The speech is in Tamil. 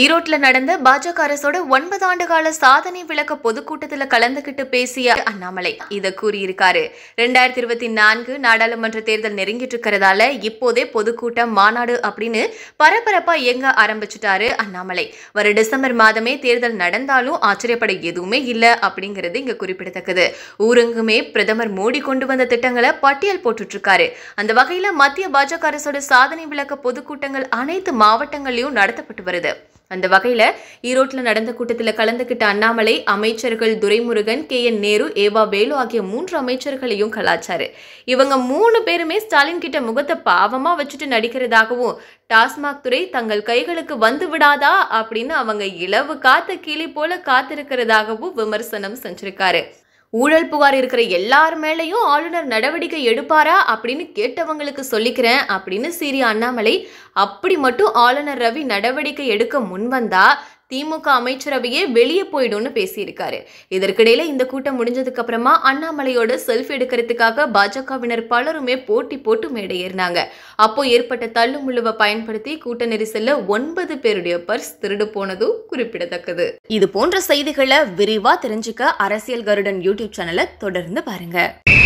ஈரோட்டில் நடந்த பாஜக அரசோட ஒன்பது ஆண்டு கால சாதனை விளக்க பொதுக்கூட்டத்தில் கலந்துகிட்டு பேசிய அண்ணாமலை இதை கூறியிருக்காரு ரெண்டாயிரத்தி இருபத்தி நான்கு நாடாளுமன்ற தேர்தல் நெருங்கிட்டு இருக்கிறதால இப்போதே பொதுக்கூட்டம் மாநாடு அப்படின்னு பரபரப்பா இயங்க ஆரம்பிச்சிட்டாரு அண்ணாமலை வர டிசம்பர் மாதமே தேர்தல் நடந்தாலும் ஆச்சரியப்பட எதுவுமே இல்லை அப்படிங்கிறது இங்க குறிப்பிடத்தக்கது ஊரெங்குமே பிரதமர் மோடி கொண்டு வந்த திட்டங்களை பட்டியல் போட்டுட்டு இருக்காரு அந்த வகையில மத்திய பாஜக அரசோட சாதனை விளக்க பொதுக்கூட்டங்கள் அனைத்து மாவட்டங்களிலும் நடத்தப்பட்டு வருது அந்த வகையில் ஈரோட்டில் நடந்த கூட்டத்தில் கலந்துகிட்ட அண்ணாமலை அமைச்சர்கள் துரைமுருகன் கே என் நேரு ஏவா வேலு ஆகிய மூன்று அமைச்சர்களையும் கலாச்சாரு இவங்க மூணு பேருமே ஸ்டாலின் கிட்ட முகத்தை பாவமாக வச்சுட்டு நடிக்கிறதாகவும் டாஸ்மாக் துறை தங்கள் கைகளுக்கு வந்து விடாதா அப்படின்னு அவங்க இளவு காத்து கிளி போல காத்திருக்கிறதாகவும் விமர்சனம் செஞ்சிருக்காரு ஊழல் புகார் இருக்கிற எல்லார் மேலேயும் ஆளுநர் நடவடிக்கை எடுப்பாரா அப்படின்னு கேட்டவங்களுக்கு சொல்லிக்கிறேன் அப்படின்னு சீரிய அண்ணாமலை அப்படி மட்டும் ஆளுநர் ரவி நடவடிக்கை எடுக்க முன்வந்தா திமுக அமைச்சரவையே வெளியே போயிடும்னு பேசியிருக்காரு இதற்கிடையில இந்த கூட்டம் முடிஞ்சதுக்கு அப்புறமா அண்ணாமலையோட செல்ஃபி எடுக்கிறதுக்காக பாஜகவினர் பலருமே போட்டி போட்டு மேடையேறினாங்க அப்போ ஏற்பட்ட தள்ளுமுள்ளுவை பயன்படுத்தி கூட்ட நெரிசல்ல ஒன்பது பேருடைய பர்ஸ் திருடு போனதும் குறிப்பிடத்தக்கது இது போன்ற செய்திகளை விரிவா தெரிஞ்சுக்க அரசியல் கருடன் யூடியூப் சேனலை தொடர்ந்து பாருங்க